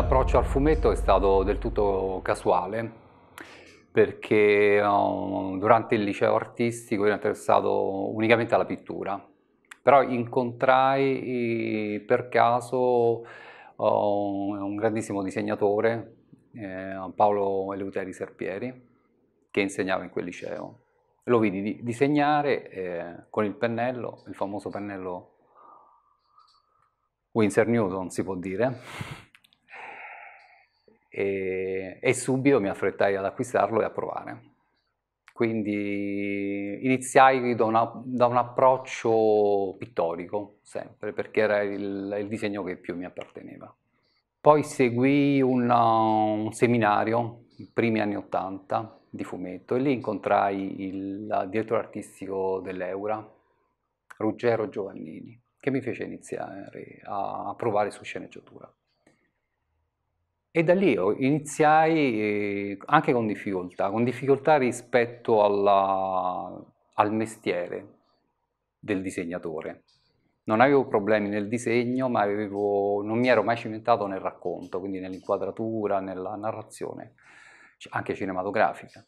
mio approccio al fumetto è stato del tutto casuale perché um, durante il liceo artistico ero interessato unicamente alla pittura, però incontrai eh, per caso um, un grandissimo disegnatore, eh, Paolo Eleuteri Serpieri, che insegnava in quel liceo. Lo vidi disegnare eh, con il pennello, il famoso pennello Winsor Newton si può dire, e, e subito mi affrettai ad acquistarlo e a provare. Quindi iniziai da, una, da un approccio pittorico, sempre, perché era il, il disegno che più mi apparteneva. Poi seguì una, un seminario, i primi anni Ottanta, di fumetto e lì incontrai il direttore artistico dell'Eura, Ruggero Giovannini, che mi fece iniziare a provare su sceneggiatura. E da lì iniziai eh, anche con difficoltà, con difficoltà rispetto alla, al mestiere del disegnatore. Non avevo problemi nel disegno, ma avevo, non mi ero mai cimentato nel racconto, quindi nell'inquadratura, nella narrazione, anche cinematografica.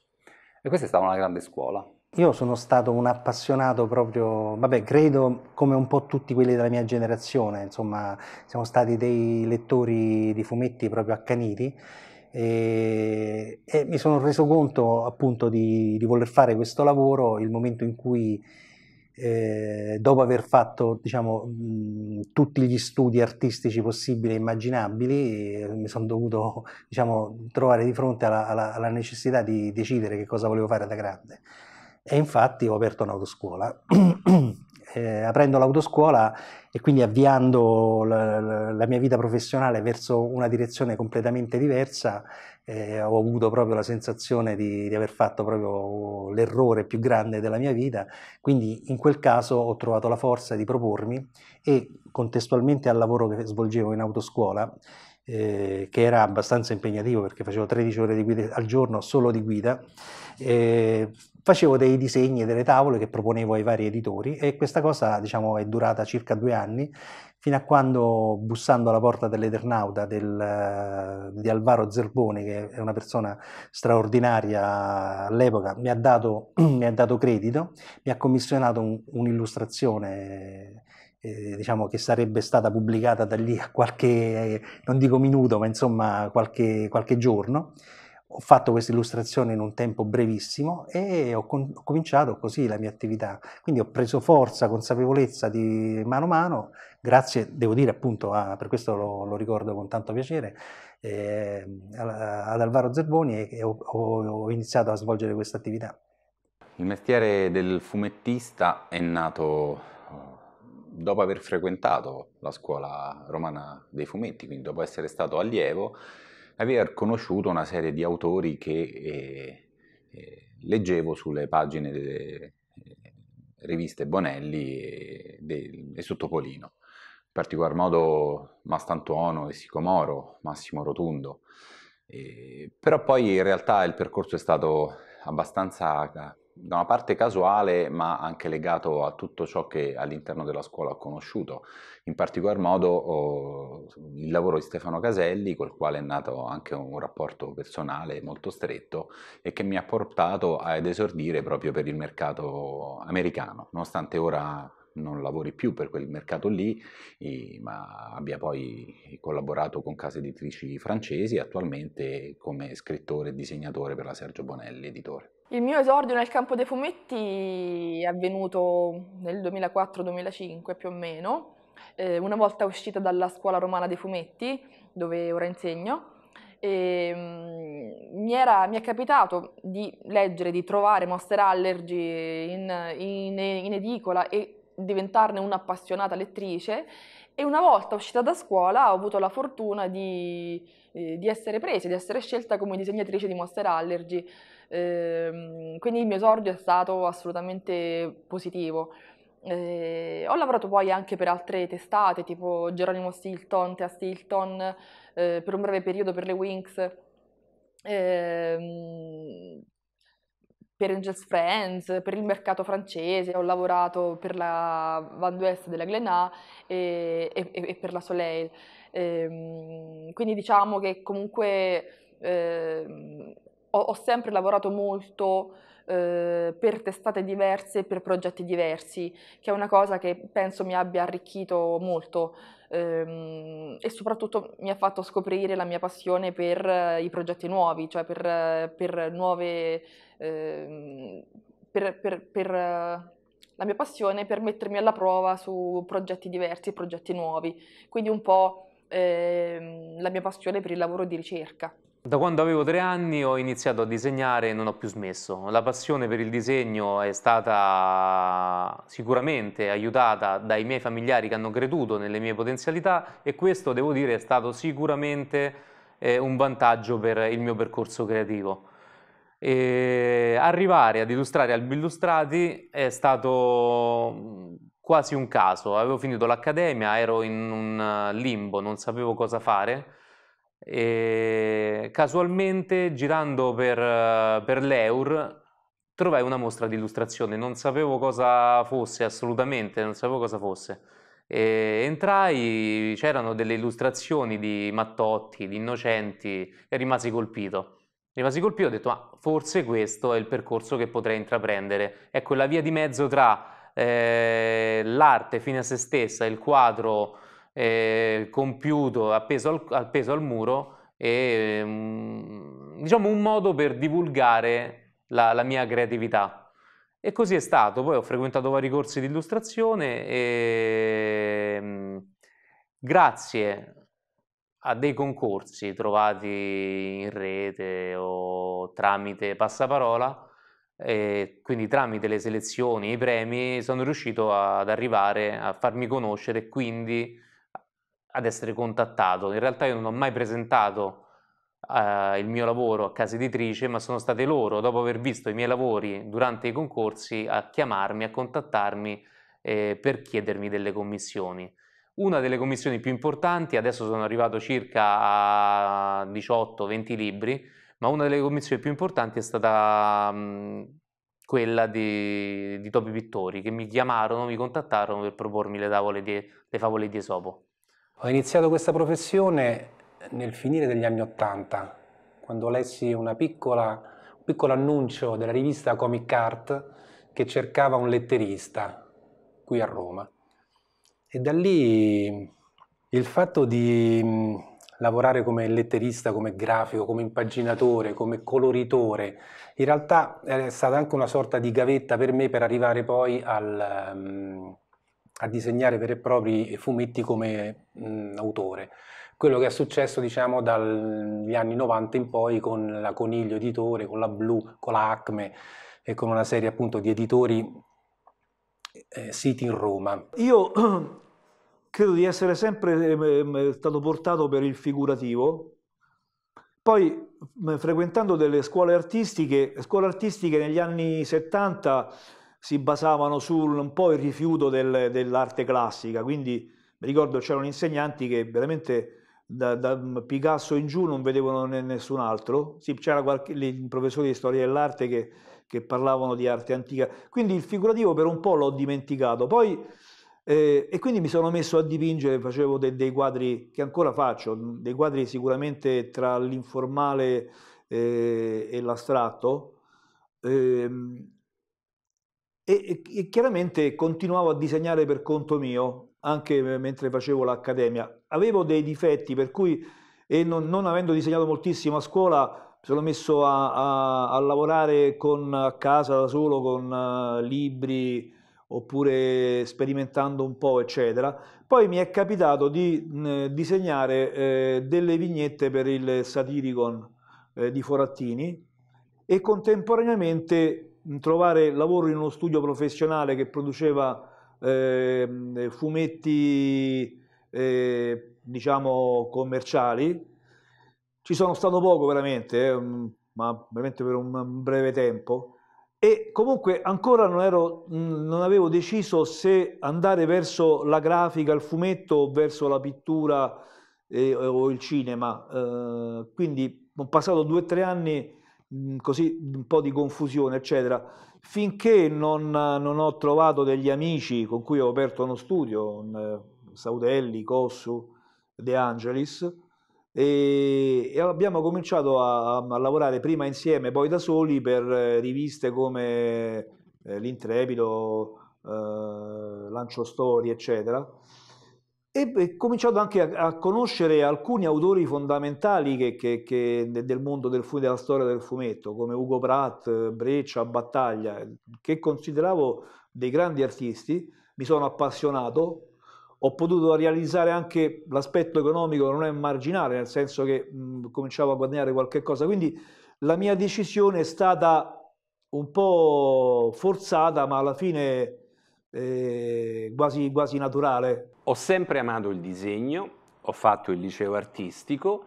E questa è stata una grande scuola. Io sono stato un appassionato proprio, vabbè, credo come un po' tutti quelli della mia generazione, insomma, siamo stati dei lettori di fumetti proprio accaniti e, e mi sono reso conto appunto di, di, voler fare questo lavoro il momento in cui eh, dopo aver fatto diciamo, mh, tutti gli studi artistici possibili e immaginabili, eh, mi sono dovuto diciamo, trovare di fronte alla, alla, alla necessità di decidere che cosa volevo fare da grande. E infatti ho aperto un'autoscuola. eh, aprendo l'autoscuola e quindi avviando la, la, mia vita professionale verso una direzione completamente diversa, eh, ho avuto proprio la sensazione di, di, aver fatto proprio l'errore più grande della mia vita. Quindi in quel caso ho trovato la forza di propormi e contestualmente al lavoro che svolgevo in autoscuola, eh, che era abbastanza impegnativo perché facevo 13 ore di guida al giorno solo di guida, eh, facevo dei disegni e delle tavole che proponevo ai vari editori e questa cosa diciamo, è durata circa due anni, fino a quando bussando alla porta dell'Eternauta del, di Alvaro Zerbone, che è una persona straordinaria all'epoca, mi ha dato, mi ha dato credito, mi ha commissionato un, un'illustrazione eh, diciamo che sarebbe stata pubblicata da lì a qualche, non dico minuto, ma insomma qualche, qualche giorno ho fatto questa illustrazione in un tempo brevissimo e ho, con, ho, cominciato così la mia attività. Quindi ho preso forza, consapevolezza di mano a mano, grazie, devo dire appunto, a, per questo lo, lo, ricordo con tanto piacere, eh, ad Alvaro Zerboni e, ho, ho iniziato a svolgere questa attività. Il mestiere del fumettista è nato eh, dopo aver frequentato la scuola romana dei fumetti, quindi dopo essere stato allievo, aver conosciuto una serie di autori che eh, eh leggevo sulle pagine delle eh, riviste Bonelli e, de, e Sottopolino, in particolar modo Mastantuono e Sicomoro, Massimo Rotundo. Eh, però poi in realtà il percorso è stato abbastanza da una parte casuale, ma anche legato a tutto ciò che all'interno della scuola ho conosciuto, in particolar modo oh, il lavoro di Stefano Caselli, col quale è nato anche un rapporto personale molto stretto e che mi ha portato ad esordire proprio per il mercato americano, nonostante ora non lavori più per quel mercato lì, ma abbia poi collaborato con case editrici francesi e attualmente come scrittore e disegnatore per la Sergio Bonelli, editore. Il mio esordio nel campo dei fumetti è avvenuto nel 2004-2005 più o meno, eh, una volta uscita dalla scuola romana dei fumetti, dove ora insegno. E, mh, mm, mi, era, mi, è capitato di leggere, di trovare Monster Allergy in, in, in edicola e diventarne un'appassionata lettrice e una volta uscita da scuola ho avuto la fortuna di, eh, di essere presa, di essere scelta come disegnatrice di Monster Allergy, eh, quindi il mio esordio è stato assolutamente positivo. Eh, ho lavorato poi anche per altre testate tipo Geronimo Stilton, Tea Stilton, eh, per un breve periodo per le Winx. Ehm, per Angels Friends, per il mercato francese, ho lavorato per la Van d'Ouest della Glenà e, e, e, per la Soleil. E, ehm, quindi diciamo che comunque eh, ho, ho, sempre lavorato molto eh, per testate diverse, per progetti diversi, che è una cosa che penso mi abbia arricchito molto ehm, e soprattutto mi ha fatto scoprire la mia passione per eh, i progetti nuovi, cioè per, per nuove Ehm, per, per, per, eh, la mia passione, per mettermi alla prova su progetti diversi, progetti nuovi, quindi un po' eh, la mia passione per il lavoro di ricerca. Da quando avevo tre anni ho iniziato a disegnare e non ho più smesso. La passione per il disegno è stata sicuramente aiutata dai miei familiari che hanno creduto nelle mie potenzialità e questo devo dire è stato sicuramente eh, un vantaggio per il mio percorso creativo. E arrivare ad illustrare Albi Illustrati è stato quasi un caso. Avevo finito l'accademia, ero in un eh, limbo, non sapevo cosa fare. E casualmente, girando per, eh, per l'Eur, trovai una mostra di illustrazione. Non sapevo cosa fosse assolutamente, non sapevo cosa fosse. E entrai, c'erano delle illustrazioni di Mattotti, di Innocenti e rimasi colpito Rimasi colpito, ho detto, ma forse questo è il percorso che potrei intraprendere. Ecco, la via di mezzo tra eh, l'arte fine a se stessa, il quadro eh, compiuto, appeso al, appeso al muro, e mm, diciamo un modo per divulgare la, la mia creatività. E così è stato, poi ho frequentato vari corsi di illustrazione e mm, grazie a dei concorsi trovati in rete o tramite passaparola, e quindi tramite le selezioni, i premi, sono riuscito ad arrivare a farmi conoscere e quindi ad essere contattato. In realtà io non ho mai presentato eh, il mio lavoro a casa editrice, ma sono state loro, dopo aver visto i miei lavori durante i concorsi, a chiamarmi, a contattarmi eh, per chiedermi delle commissioni. Una delle commissioni più importanti, adesso sono arrivato circa a 18-20 libri, ma una delle commissioni più importanti è stata quella di, di Topi Pittori, che mi chiamarono, mi contattarono per propormi le, di, le favole di Esopo. Ho iniziato questa professione nel finire degli anni Ottanta, quando lessi piccola, un piccolo annuncio della rivista Comic Art che cercava un letterista qui a Roma. E da lì il fatto di mm, lavorare come letterista, come grafico, come impaginatore, come coloritore, in realtà è stata anche una sorta di gavetta per me per arrivare poi al, mm, a disegnare veri e propri fumetti come mh, mm, autore. Quello che è successo diciamo dagli anni 90 in poi con la Coniglio Editore, con la Blu, con la Acme e con una serie appunto di editori eh, siti in Roma. Io credo di essere sempre ehm, ehm, stato portato per il figurativo, poi frequentando delle scuole artistiche, scuole artistiche negli anni 70 si basavano sul un po' il rifiuto del, dell'arte classica, quindi mi ricordo c'erano insegnanti che veramente da, da, Picasso in giù non vedevano nessun altro, sì, c'era qualche, professore di storia dell'arte che che parlavano di arte antica. Quindi il figurativo per un po' l'ho dimenticato. Poi, eh, e quindi mi sono messo a dipingere, facevo de dei quadri che ancora faccio, mm, dei quadri sicuramente tra l'informale eh, e l'astratto. Eh, e, e, chiaramente continuavo a disegnare per conto mio, anche mentre facevo l'accademia. Avevo dei difetti per cui, e non, non avendo disegnato moltissimo a scuola, mi sono messo a, a, a, lavorare con, a casa da solo con uh, libri oppure sperimentando un po', eccetera. Poi mi è capitato di mh, disegnare eh, delle vignette per il Satiricon eh, di Forattini e contemporaneamente trovare lavoro in uno studio professionale che produceva ehm, eh, fumetti diciamo commerciali ci sono stato poco veramente, eh, mm, ma veramente per un breve tempo. E comunque ancora non, ero, mm, non, avevo deciso se andare verso la grafica, il fumetto o verso la pittura eh, o il cinema. Eh, quindi ho passato due o tre anni mm, così un po' di confusione, eccetera, finché non, non, ho trovato degli amici con cui ho aperto uno studio, un, eh, Saudelli, Cossu, De Angelis, e, abbiamo cominciato a, a, lavorare prima insieme, poi da soli per eh, riviste come eh, L'Intrepido, eh, Lancio Story, eccetera. E ho cominciato anche a, a, conoscere alcuni autori fondamentali che, che, che del mondo del fu, della storia del fumetto, come Ugo Pratt, Breccia, Battaglia, che consideravo dei grandi artisti. Mi sono appassionato ho potuto realizzare anche l'aspetto economico, non è marginale, nel senso che mh, cominciavo a guadagnare qualche cosa. Quindi la mia decisione è stata un po' forzata, ma alla fine eh, quasi, quasi naturale. Ho sempre amato il disegno, ho fatto il liceo artistico,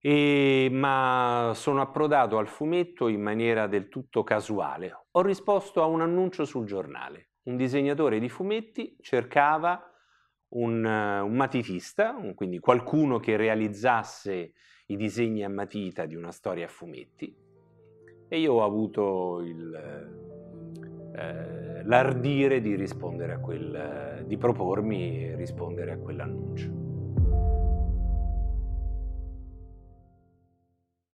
e, ma sono approdato al fumetto in maniera del tutto casuale. Ho risposto a un annuncio sul giornale. Un disegnatore di fumetti cercava un, un matitista, un, quindi qualcuno che realizzasse i disegni a matita di una storia a fumetti e io ho avuto il, eh, l'ardire di rispondere a quel, di propormi e rispondere a quell'annuncio.